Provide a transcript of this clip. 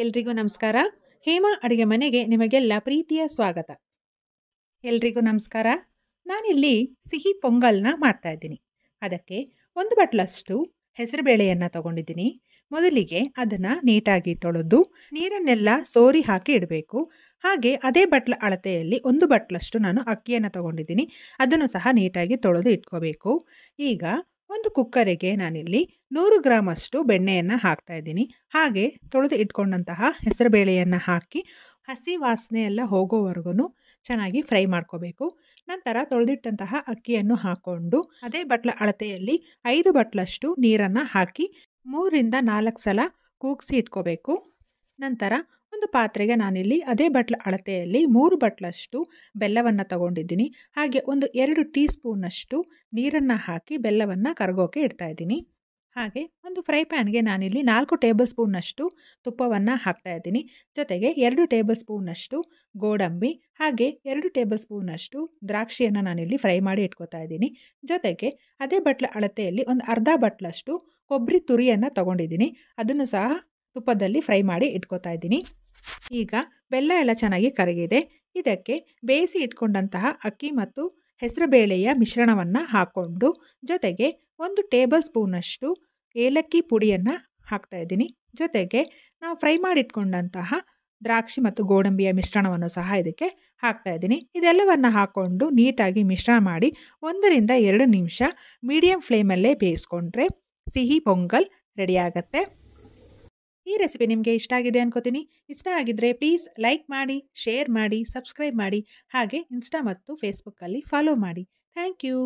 ಎಲ್ರಿಗೂ ನಮಸ್ಕಾರ ಹೇಮಾ ಅಡುಗೆ ಮನೆಗೆ ನಿಮಗೆಲ್ಲ ಪ್ರೀತಿಯ ಸ್ವಾಗತ ಎಲ್ರಿಗೂ ನಮಸ್ಕಾರ ನಾನಿಲ್ಲಿ ಸಿಹಿ ಪೊಂಗಲ್ನ ಇದ್ದೀನಿ ಅದಕ್ಕೆ ಒಂದು ಬಟ್ಲಷ್ಟು ಹೆಸರುಬೇಳೆಯನ್ನು ತಗೊಂಡಿದ್ದೀನಿ ಮೊದಲಿಗೆ ಅದನ್ನು ನೀಟಾಗಿ ತೊಳೆದು ನೀರನ್ನೆಲ್ಲ ಸೋರಿ ಹಾಕಿ ಇಡಬೇಕು ಹಾಗೆ ಅದೇ ಬಟ್ಲ ಅಳತೆಯಲ್ಲಿ ಒಂದು ಬಟ್ಲಷ್ಟು ನಾನು ಅಕ್ಕಿಯನ್ನು ತಗೊಂಡಿದ್ದೀನಿ ಅದನ್ನು ಸಹ ನೀಟಾಗಿ ತೊಳೆದು ಇಟ್ಕೋಬೇಕು ಈಗ ಒಂದು ಕುಕ್ಕರಿಗೆ ನಾನಿಲ್ಲಿ ನೂರು ಗ್ರಾಮ್ ಅಷ್ಟು ಬೆಣ್ಣೆಯನ್ನು ಹಾಕ್ತಾ ಇದ್ದೀನಿ ಹಾಗೆ ತೊಳೆದು ಇಟ್ಕೊಂಡಂತಹ ಹೆಸರುಬೇಳೆಯನ್ನು ಹಾಕಿ ಹಸಿ ವಾಸನೆ ಎಲ್ಲ ಹೋಗೋವರೆಗೂ ಚೆನ್ನಾಗಿ ಫ್ರೈ ಮಾಡ್ಕೋಬೇಕು ನಂತರ ತೊಳೆದಿಟ್ಟಂತಹ ಅಕ್ಕಿಯನ್ನು ಹಾಕ್ಕೊಂಡು ಅದೇ ಬಟ್ಲ ಅಳತೆಯಲ್ಲಿ ಐದು ಬಟ್ಲಷ್ಟು ನೀರನ್ನು ಹಾಕಿ ಮೂರಿಂದ ನಾಲ್ಕು ಸಲ ಕೂಗಿಸಿ ಇಟ್ಕೋಬೇಕು ನಂತರ ಒಂದು ಪಾತ್ರೆಗೆ ನಾನಿಲ್ಲಿ ಅದೇ ಬಟ್ಲ ಅಳತೆಯಲ್ಲಿ ಮೂರು ಬಟ್ಲಷ್ಟು ಬೆಲ್ಲವನ್ನು ತಗೊಂಡಿದ್ದೀನಿ ಹಾಗೆ ಒಂದು ಎರಡು ಟೀ ಸ್ಪೂನಷ್ಟು ನೀರನ್ನು ಹಾಕಿ ಬೆಲ್ಲವನ್ನು ಕರಗೋಕೆ ಇದ್ದೀನಿ ಹಾಗೆ ಒಂದು ಫ್ರೈ ಪ್ಯಾನ್ಗೆ ನಾನಿಲ್ಲಿ ನಾಲ್ಕು ಟೇಬಲ್ ಸ್ಪೂನಷ್ಟು ತುಪ್ಪವನ್ನು ಹಾಕ್ತಾ ಇದ್ದೀನಿ ಜೊತೆಗೆ ಎರಡು ಟೇಬಲ್ ಸ್ಪೂನಷ್ಟು ಗೋಡಂಬಿ ಹಾಗೆ ಎರಡು ಟೇಬಲ್ ಸ್ಪೂನಷ್ಟು ದ್ರಾಕ್ಷಿಯನ್ನು ನಾನಿಲ್ಲಿ ಫ್ರೈ ಮಾಡಿ ಇಟ್ಕೋತಾ ಇದ್ದೀನಿ ಜೊತೆಗೆ ಅದೇ ಬಟ್ಲ ಅಳತೆಯಲ್ಲಿ ಒಂದು ಅರ್ಧ ಬಟ್ಲಷ್ಟು ಕೊಬ್ಬರಿ ತುರಿಯನ್ನು ತಗೊಂಡಿದ್ದೀನಿ ಅದನ್ನು ಸಹ ತುಪ್ಪದಲ್ಲಿ ಫ್ರೈ ಮಾಡಿ ಇಟ್ಕೋತಾ ಇದ್ದೀನಿ ಈಗ ಬೆಲ್ಲ ಎಲ್ಲ ಚೆನ್ನಾಗಿ ಕರಗಿದೆ ಇದಕ್ಕೆ ಬೇಯಿಸಿ ಇಟ್ಕೊಂಡಂತಹ ಅಕ್ಕಿ ಮತ್ತು ಹೆಸರುಬೇಳೆಯ ಮಿಶ್ರಣವನ್ನು ಹಾಕ್ಕೊಂಡು ಜೊತೆಗೆ ಒಂದು ಟೇಬಲ್ ಸ್ಪೂನಷ್ಟು ಏಲಕ್ಕಿ ಪುಡಿಯನ್ನು ಹಾಕ್ತಾ ಇದ್ದೀನಿ ಜೊತೆಗೆ ನಾವು ಫ್ರೈ ಮಾಡಿಟ್ಕೊಂಡಂತಹ ದ್ರಾಕ್ಷಿ ಮತ್ತು ಗೋಡಂಬಿಯ ಮಿಶ್ರಣವನ್ನು ಸಹ ಇದಕ್ಕೆ ಹಾಕ್ತಾ ಇದ್ದೀನಿ ಇದೆಲ್ಲವನ್ನು ಹಾಕ್ಕೊಂಡು ನೀಟಾಗಿ ಮಿಶ್ರಣ ಮಾಡಿ ಒಂದರಿಂದ ಎರಡು ನಿಮಿಷ ಮೀಡಿಯಂ ಫ್ಲೇಮಲ್ಲೇ ಬೇಯಿಸ್ಕೊಂಡ್ರೆ ಸಿಹಿ ಪೊಂಗಲ್ ರೆಡಿಯಾಗತ್ತೆ ರೆಸಿಪಿ ನಿಮಗೆ ಇಷ್ಟ ಆಗಿದೆ ಅನ್ಕೋತೀನಿ ಇಷ್ಟ ಆಗಿದ್ರೆ ಪ್ಲೀಸ್ ಲೈಕ್ ಮಾಡಿ ಶೇರ್ ಮಾಡಿ ಸಬ್ಸ್ಕ್ರೈಬ್ ಮಾಡಿ ಹಾಗೆ ಇನ್ಸ್ಟಾ ಮತ್ತು ಫೇಸ್ಬುಕ್ಕಲ್ಲಿ ಫಾಲೋ ಮಾಡಿ ಥ್ಯಾಂಕ್ ಯು